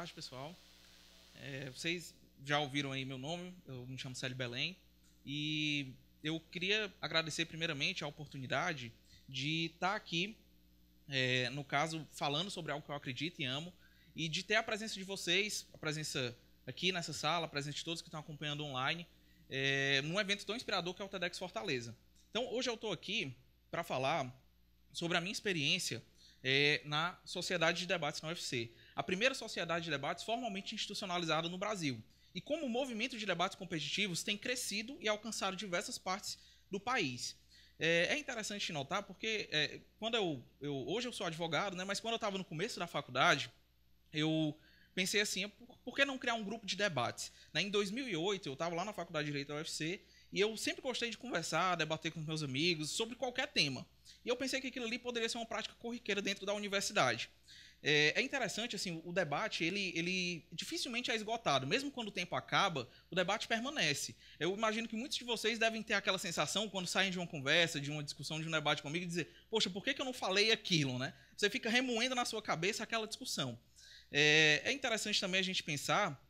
tarde, pessoal. É, vocês já ouviram aí meu nome, eu me chamo Célio Belém e eu queria agradecer primeiramente a oportunidade de estar aqui, é, no caso, falando sobre algo que eu acredito e amo e de ter a presença de vocês, a presença aqui nessa sala, a presença de todos que estão acompanhando online, é, num evento tão inspirador que é o TEDx Fortaleza. Então, hoje eu estou aqui para falar sobre a minha experiência é, na Sociedade de Debates na UFC a primeira sociedade de debates formalmente institucionalizada no Brasil, e como o movimento de debates competitivos tem crescido e alcançado diversas partes do país. É, é interessante notar porque é, quando eu, eu, hoje eu sou advogado, né, mas quando eu estava no começo da faculdade, eu pensei assim, por, por que não criar um grupo de debates? Né? Em 2008 eu estava lá na faculdade de direito da UFC e eu sempre gostei de conversar, debater com meus amigos sobre qualquer tema. E eu pensei que aquilo ali poderia ser uma prática corriqueira dentro da universidade. É, é, interessante, assim, o debate, ele, ele dificilmente é esgotado. Mesmo quando o tempo acaba, o debate permanece. Eu imagino que muitos de vocês devem ter aquela sensação, quando saem de uma conversa, de uma discussão, de um debate comigo, e dizer, poxa, por que, que eu não falei aquilo, né? Você fica remoendo na sua cabeça aquela discussão. É, é interessante também a gente pensar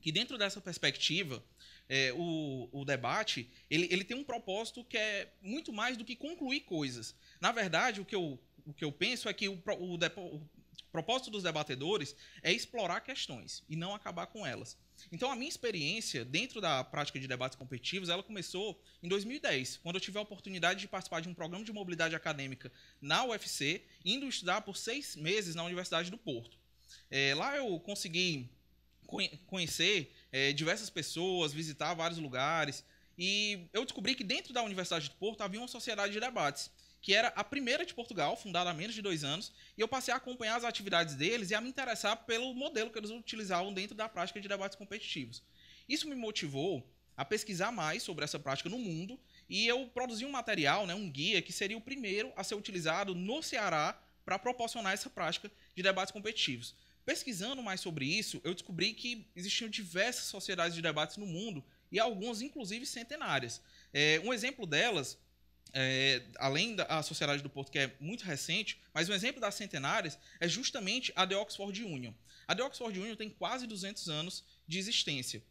que dentro dessa perspectiva, é, o, o, debate, ele, ele tem um propósito que é muito mais do que concluir coisas. Na verdade, o que eu, o que eu penso é que o, o, propósito dos debatedores é explorar questões e não acabar com elas. Então, a minha experiência dentro da prática de debates competitivos, ela começou em 2010, quando eu tive a oportunidade de participar de um programa de mobilidade acadêmica na UFC, indo estudar por seis meses na Universidade do Porto. É, lá eu consegui conhecer é, diversas pessoas, visitar vários lugares, e eu descobri que dentro da Universidade do Porto havia uma sociedade de debates que era a primeira de Portugal, fundada há menos de dois anos, e eu passei a acompanhar as atividades deles e a me interessar pelo modelo que eles utilizavam dentro da prática de debates competitivos. Isso me motivou a pesquisar mais sobre essa prática no mundo e eu produzi um material, né, um guia, que seria o primeiro a ser utilizado no Ceará para proporcionar essa prática de debates competitivos. Pesquisando mais sobre isso, eu descobri que existiam diversas sociedades de debates no mundo e algumas, inclusive, centenárias. É, um exemplo delas é, além da Sociedade do Porto, que é muito recente, mas um exemplo das centenárias é justamente a The Oxford Union. A The Oxford Union tem quase 200 anos de existência.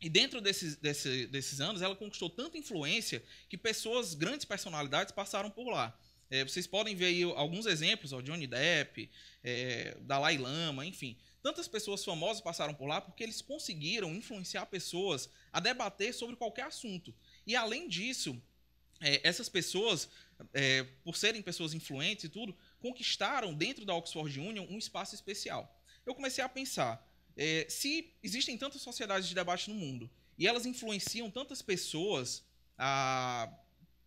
E dentro desses, desse, desses anos, ela conquistou tanta influência que pessoas, grandes personalidades, passaram por lá. É, vocês podem ver aí alguns exemplos, ó, Johnny Depp, é, Dalai Lama, enfim. Tantas pessoas famosas passaram por lá porque eles conseguiram influenciar pessoas a debater sobre qualquer assunto. E além disso, é, essas pessoas, é, por serem pessoas influentes e tudo, conquistaram dentro da Oxford Union um espaço especial. Eu comecei a pensar, é, se existem tantas sociedades de debate no mundo e elas influenciam tantas pessoas a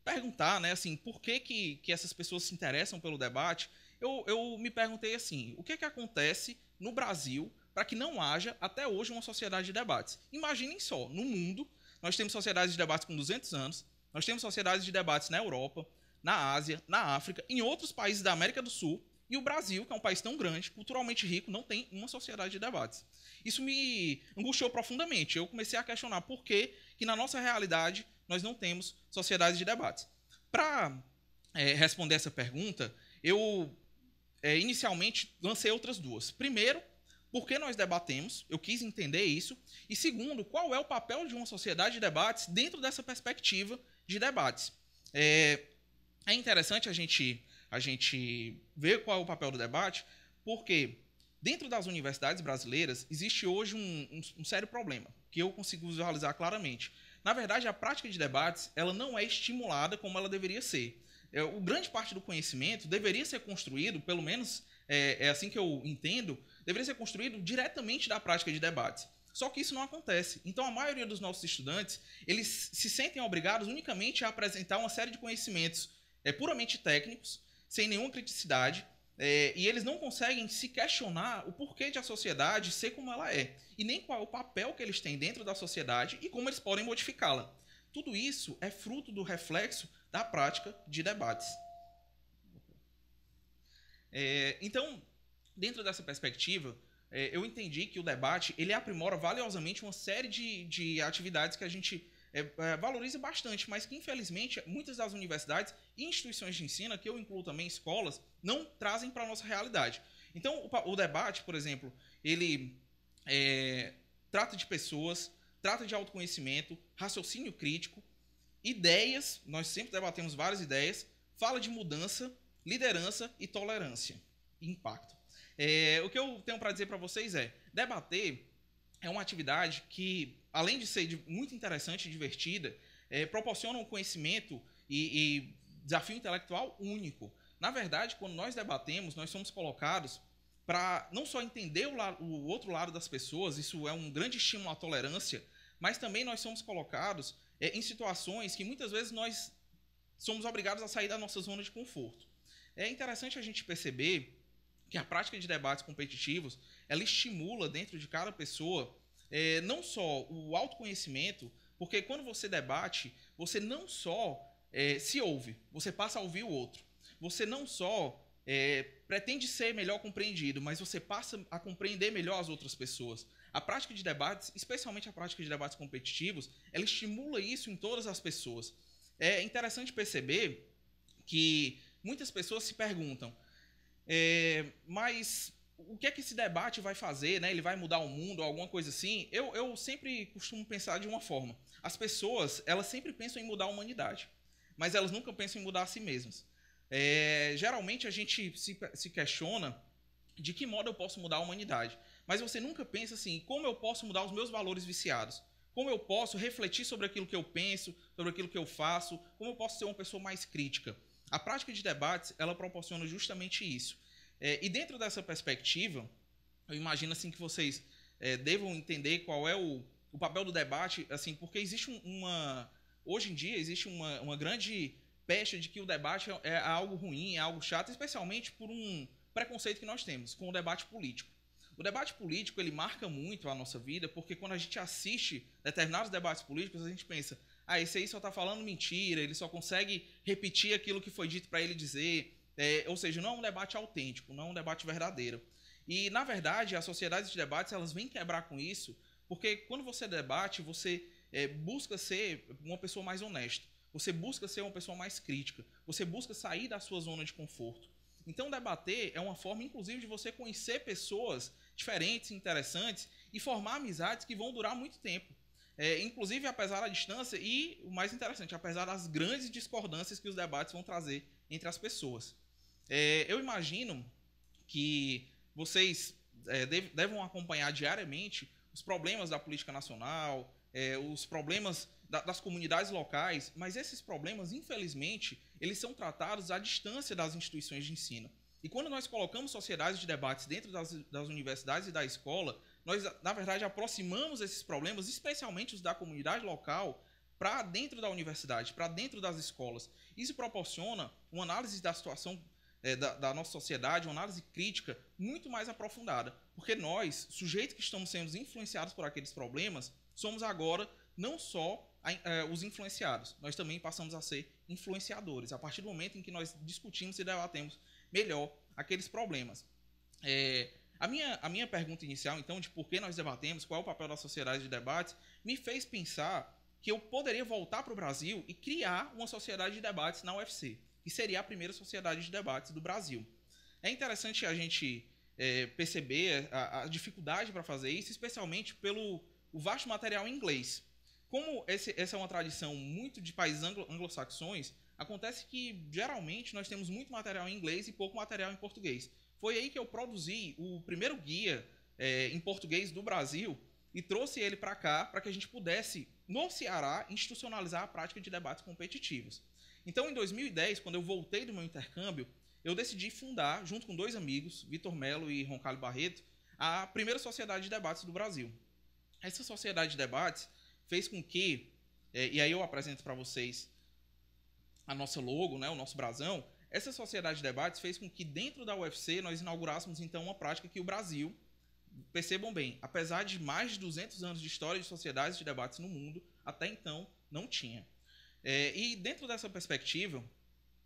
perguntar, né, assim, por que, que, que essas pessoas se interessam pelo debate, eu, eu me perguntei assim, o que, que acontece no Brasil para que não haja até hoje uma sociedade de debates? Imaginem só, no mundo nós temos sociedades de debates com 200 anos, nós temos sociedades de debates na Europa, na Ásia, na África, em outros países da América do Sul, e o Brasil, que é um país tão grande, culturalmente rico, não tem uma sociedade de debates. Isso me angustiou profundamente. Eu comecei a questionar por que, que na nossa realidade nós não temos sociedades de debates. Para é, responder essa pergunta, eu é, inicialmente lancei outras duas. Primeiro, por que nós debatemos? Eu quis entender isso. E segundo, qual é o papel de uma sociedade de debates dentro dessa perspectiva de debates. É, é interessante a gente, a gente ver qual é o papel do debate, porque dentro das universidades brasileiras existe hoje um, um, um sério problema, que eu consigo visualizar claramente. Na verdade, a prática de debates ela não é estimulada como ela deveria ser. É, o grande parte do conhecimento deveria ser construído, pelo menos é, é assim que eu entendo, deveria ser construído diretamente da prática de debates. Só que isso não acontece. Então, a maioria dos nossos estudantes, eles se sentem obrigados unicamente a apresentar uma série de conhecimentos é, puramente técnicos, sem nenhuma criticidade, é, e eles não conseguem se questionar o porquê de a sociedade ser como ela é, e nem qual é o papel que eles têm dentro da sociedade e como eles podem modificá-la. Tudo isso é fruto do reflexo da prática de debates. É, então, dentro dessa perspectiva, é, eu entendi que o debate ele aprimora valiosamente uma série de, de atividades que a gente é, é, valoriza bastante, mas que infelizmente muitas das universidades e instituições de ensino, que eu incluo também escolas, não trazem para a nossa realidade. Então, o, o, debate, por exemplo, ele é, trata de pessoas, trata de autoconhecimento, raciocínio crítico, ideias, nós sempre debatemos várias ideias, fala de mudança, liderança e tolerância impacto. É, o que eu tenho para dizer para vocês é: debater é uma atividade que, além de ser muito interessante e divertida, é, proporciona um conhecimento e, e desafio intelectual único. Na verdade, quando nós debatemos, nós somos colocados para não só entender o, o, outro lado das pessoas, isso é um grande estímulo à tolerância, mas também nós somos colocados é, em situações que muitas vezes nós somos obrigados a sair da nossa zona de conforto. É interessante a gente perceber que a prática de debates competitivos ela estimula dentro de cada pessoa é, não só o autoconhecimento, porque quando você debate, você não só é, se ouve, você passa a ouvir o outro. Você não só é, pretende ser melhor compreendido, mas você passa a compreender melhor as outras pessoas. A prática de debates, especialmente a prática de debates competitivos, ela estimula isso em todas as pessoas. É interessante perceber que muitas pessoas se perguntam: é, mas o que é que esse debate vai fazer, né? Ele vai mudar o mundo, alguma coisa assim? Eu, eu sempre costumo pensar de uma forma. As pessoas, elas sempre pensam em mudar a humanidade, mas elas nunca pensam em mudar a si mesmas. É, geralmente a gente se, se questiona de que modo eu posso mudar a humanidade, mas você nunca pensa assim, como eu posso mudar os meus valores viciados? Como eu posso refletir sobre aquilo que eu penso, sobre aquilo que eu faço? Como eu posso ser uma pessoa mais crítica? A prática de debates, ela proporciona justamente isso. É, e dentro dessa perspectiva, eu imagino assim que vocês é, devam entender qual é o, o papel do debate, assim, porque existe uma... Hoje em dia existe uma, uma grande peste de que o debate é, é algo ruim, é algo chato, especialmente por um preconceito que nós temos com o debate político. O debate político ele marca muito a nossa vida, porque quando a gente assiste determinados debates políticos, a gente pensa, ah, esse aí só está falando mentira, ele só consegue repetir aquilo que foi dito para ele dizer. É, ou seja, não é um debate autêntico, não é um debate verdadeiro. E, na verdade, as sociedades de debates elas vêm quebrar com isso, porque quando você debate, você é, busca ser uma pessoa mais honesta, você busca ser uma pessoa mais crítica, você busca sair da sua zona de conforto. Então, debater é uma forma, inclusive, de você conhecer pessoas diferentes, interessantes e formar amizades que vão durar muito tempo. É, inclusive, apesar da distância e, o mais interessante, apesar das grandes discordâncias que os debates vão trazer entre as pessoas. É, eu imagino que vocês é, acompanhar diariamente os problemas da política nacional, é, os problemas da, das comunidades locais, mas esses problemas, infelizmente, eles são tratados à distância das instituições de ensino. E quando nós colocamos sociedades de debates dentro das, das universidades e da escola, nós, na verdade, aproximamos esses problemas, especialmente os da comunidade local, para dentro da universidade, para dentro das escolas. Isso proporciona uma análise da situação é, da, da, nossa sociedade, uma análise crítica muito mais aprofundada, porque nós, sujeitos que estamos sendo influenciados por aqueles problemas, somos agora não só a, é, os influenciados, nós também passamos a ser influenciadores, a partir do momento em que nós discutimos e debatemos melhor aqueles problemas. É, a minha, a minha pergunta inicial, então, de por que nós debatemos, qual é o papel da sociedade de debates, me fez pensar que eu poderia voltar para o Brasil e criar uma sociedade de debates na UFC, que seria a primeira sociedade de debates do Brasil. É interessante a gente é, perceber a, a dificuldade para fazer isso, especialmente pelo o vasto material em inglês. Como esse, essa é uma tradição muito de países anglo, anglo-saxões, acontece que geralmente nós temos muito material em inglês e pouco material em português. Foi aí que eu produzi o primeiro guia é, em português do Brasil e trouxe ele para cá para que a gente pudesse, no Ceará, institucionalizar a prática de debates competitivos. Então, em 2010, quando eu voltei do meu intercâmbio, eu decidi fundar, junto com dois amigos, Vitor Melo e Roncalho Barreto, a primeira sociedade de debates do Brasil. Essa sociedade de debates fez com que, é, e aí eu apresento para vocês a nossa logo, né, o nosso brasão, essa sociedade de debates fez com que dentro da UFC nós inaugurássemos então uma prática que o Brasil, percebam bem, apesar de mais de 200 anos de história de sociedades de debates no mundo, até então não tinha. É, e dentro dessa perspectiva,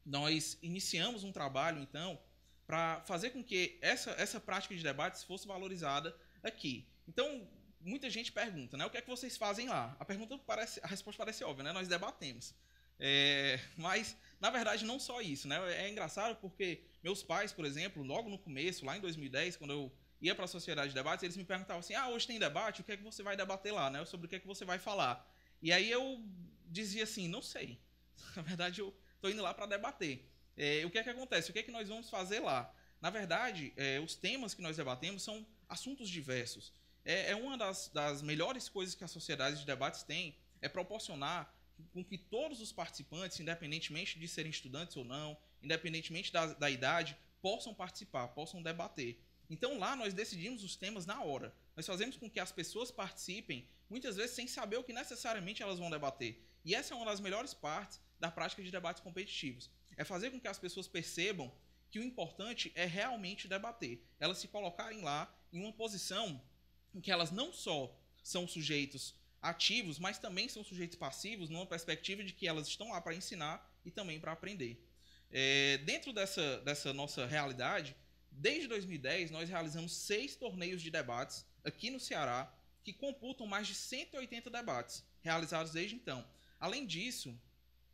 nós iniciamos um trabalho então para fazer com que essa, essa prática de debates fosse valorizada aqui. Então, muita gente pergunta, né? O que é que vocês fazem lá? A pergunta parece, a resposta parece óbvia, né? Nós debatemos. É, mas na verdade, não só isso, né? É engraçado porque meus pais, por exemplo, logo no começo, lá em 2010, quando eu ia para a sociedade de debates, eles me perguntavam assim: "Ah, hoje tem debate, o que é que você vai debater lá, né? Sobre o que é que você vai falar?". E aí eu dizia assim: "Não sei. Na verdade, eu estou indo lá para debater. É, o que é que acontece? O que é que nós vamos fazer lá?". Na verdade, é, os temas que nós debatemos são assuntos diversos. É, é uma das, das melhores coisas que as sociedades de debates têm é proporcionar com que todos os participantes, independentemente de serem estudantes ou não, independentemente da, da idade, possam participar, possam debater. Então lá nós decidimos os temas na hora. Nós fazemos com que as pessoas participem, muitas vezes sem saber o que necessariamente elas vão debater. E essa é uma das melhores partes da prática de debates competitivos. É fazer com que as pessoas percebam que o importante é realmente debater. Elas se colocarem lá em uma posição em que elas não só são sujeitos ativos, mas também são sujeitos passivos, numa perspectiva de que elas estão lá para ensinar e também para aprender. É, dentro dessa, dessa nossa realidade, desde 2010 nós realizamos seis torneios de debates aqui no Ceará, que computam mais de 180 debates realizados desde então. Além disso,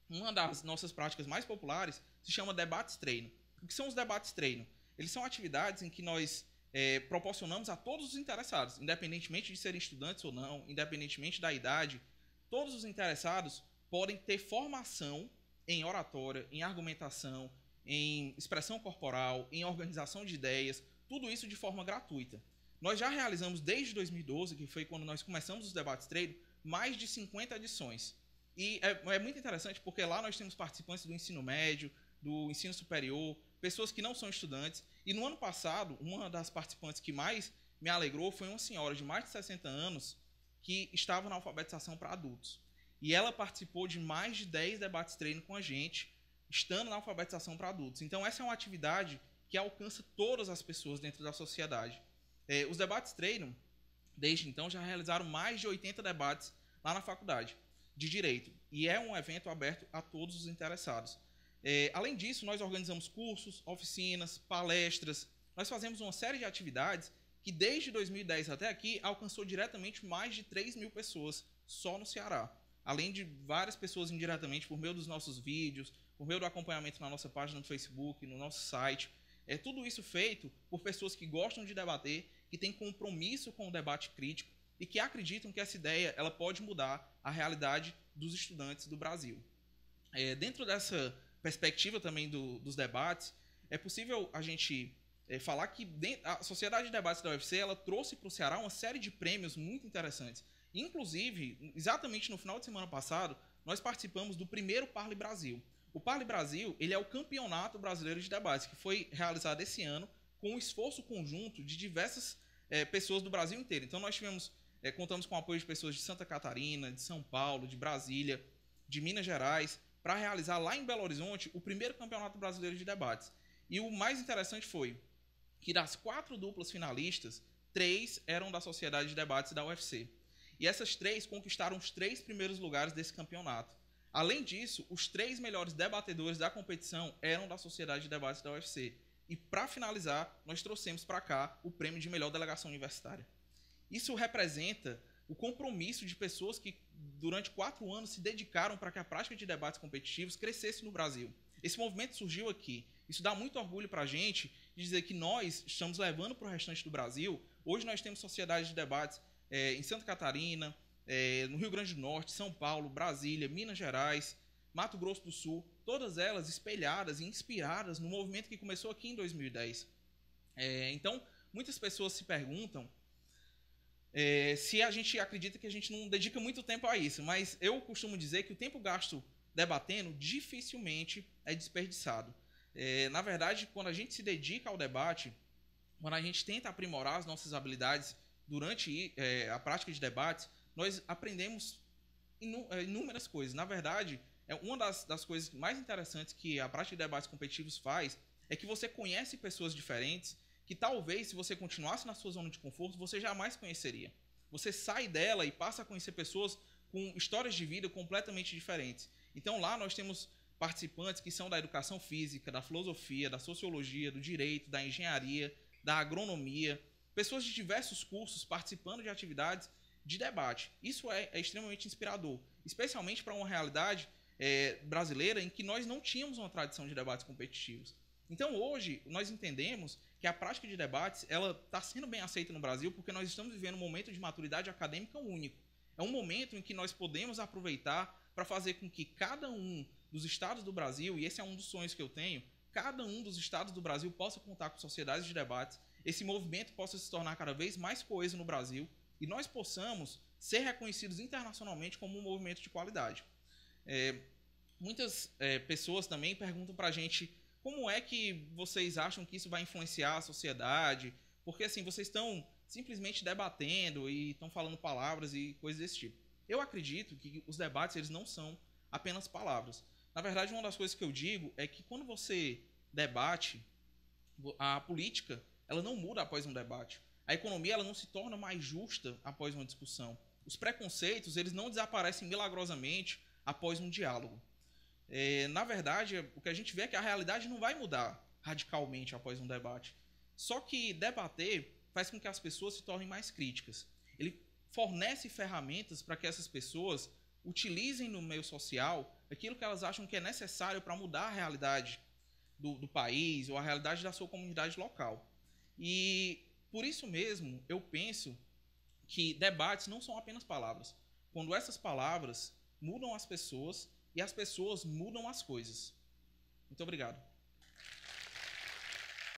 uma das nossas práticas mais populares se chama debates treino. O que são os debates treino? Eles são atividades em que nós é, proporcionamos a todos os interessados, independentemente de serem estudantes ou não, independentemente da idade, todos os interessados podem ter formação em oratória, em argumentação, em expressão corporal, em organização de ideias, tudo isso de forma gratuita. Nós já realizamos desde 2012, que foi quando nós começamos os debates trade, mais de 50 edições. E é, é muito interessante porque lá nós temos participantes do ensino médio, do ensino superior, pessoas que não são estudantes, e no ano passado, uma das participantes que mais me alegrou foi uma senhora de mais de 60 anos que estava na alfabetização para adultos. E ela participou de mais de 10 debates treino com a gente, estando na alfabetização para adultos. Então, essa é uma atividade que alcança todas as pessoas dentro da sociedade. É, os debates treino, desde então, já realizaram mais de 80 debates lá na faculdade de Direito. E é um evento aberto a todos os interessados. É, além disso, nós organizamos cursos, oficinas, palestras. Nós fazemos uma série de atividades que desde 2010 até aqui alcançou diretamente mais de 3 mil pessoas só no Ceará. Além de várias pessoas indiretamente por meio dos nossos vídeos, por meio do acompanhamento na nossa página do Facebook, no nosso site. É tudo isso feito por pessoas que gostam de debater, que têm compromisso com o debate crítico e que acreditam que essa ideia ela pode mudar a realidade dos estudantes do Brasil. É, dentro dessa perspectiva também do, dos debates, é possível a gente é, falar que dentro, a Sociedade de Debates da UFC ela trouxe para o Ceará uma série de prêmios muito interessantes. Inclusive, exatamente no final de semana passado, nós participamos do primeiro Parle Brasil. O Parle Brasil ele é o campeonato brasileiro de debates que foi realizado esse ano com o esforço conjunto de diversas é, pessoas do Brasil inteiro. Então nós tivemos, é, contamos com o apoio de pessoas de Santa Catarina, de São Paulo, de Brasília, de Minas Gerais, para realizar lá em Belo Horizonte o primeiro Campeonato Brasileiro de Debates. E o mais interessante foi que das quatro duplas finalistas, três eram da Sociedade de Debates da UFC. E essas três conquistaram os três primeiros lugares desse campeonato. Além disso, os três melhores debatedores da competição eram da Sociedade de Debates da UFC. E para finalizar, nós trouxemos para cá o prêmio de melhor delegação universitária. Isso representa o compromisso de pessoas que durante quatro anos se dedicaram para que a prática de debates competitivos crescesse no Brasil. Esse movimento surgiu aqui. Isso dá muito orgulho para a gente de dizer que nós estamos levando para o restante do Brasil. Hoje nós temos sociedades de debates é, em Santa Catarina, é, no Rio Grande do Norte, São Paulo, Brasília, Minas Gerais, Mato Grosso do Sul, todas elas espelhadas e inspiradas no movimento que começou aqui em 2010. É, então, muitas pessoas se perguntam é, se a gente acredita que a gente não dedica muito tempo a isso, mas eu costumo dizer que o tempo gasto debatendo dificilmente é desperdiçado. É, na verdade, quando a gente se dedica ao debate, quando a gente tenta aprimorar as nossas habilidades durante é, a prática de debates, nós aprendemos é, inúmeras coisas. Na verdade, é uma das, das coisas mais interessantes que a prática de debates competitivos faz é que você conhece pessoas diferentes que talvez, se você continuasse na sua zona de conforto, você jamais conheceria. Você sai dela e passa a conhecer pessoas com histórias de vida completamente diferentes. Então lá nós temos participantes que são da educação física, da filosofia, da sociologia, do direito, da engenharia, da agronomia, pessoas de diversos cursos participando de atividades de debate. Isso é, é extremamente inspirador, especialmente para uma realidade é, brasileira em que nós não tínhamos uma tradição de debates competitivos. Então hoje nós entendemos que a prática de debates ela está sendo bem aceita no Brasil porque nós estamos vivendo um momento de maturidade acadêmica único. É um momento em que nós podemos aproveitar para fazer com que cada um dos estados do Brasil, e esse é um dos sonhos que eu tenho, cada um dos estados do Brasil possa contar com sociedades de debates esse movimento possa se tornar cada vez mais coeso no Brasil e nós possamos ser reconhecidos internacionalmente como um movimento de qualidade. É, muitas é, pessoas também perguntam para a gente como é que vocês acham que isso vai influenciar a sociedade? Porque assim, vocês estão simplesmente debatendo e estão falando palavras e coisas desse tipo. Eu acredito que os debates eles não são apenas palavras. Na verdade, uma das coisas que eu digo é que quando você debate a política, ela não muda após um debate. A economia ela não se torna mais justa após uma discussão. Os preconceitos eles não desaparecem milagrosamente após um diálogo. É, na verdade, o que a gente vê é que a realidade não vai mudar radicalmente após um debate. Só que debater faz com que as pessoas se tornem mais críticas. Ele fornece ferramentas para que essas pessoas utilizem no meio social aquilo que elas acham que é necessário para mudar a realidade do, do, país ou a realidade da sua comunidade local. E por isso mesmo eu penso que debates não são apenas palavras. Quando essas palavras mudam as pessoas, e as pessoas mudam as coisas. Muito obrigado.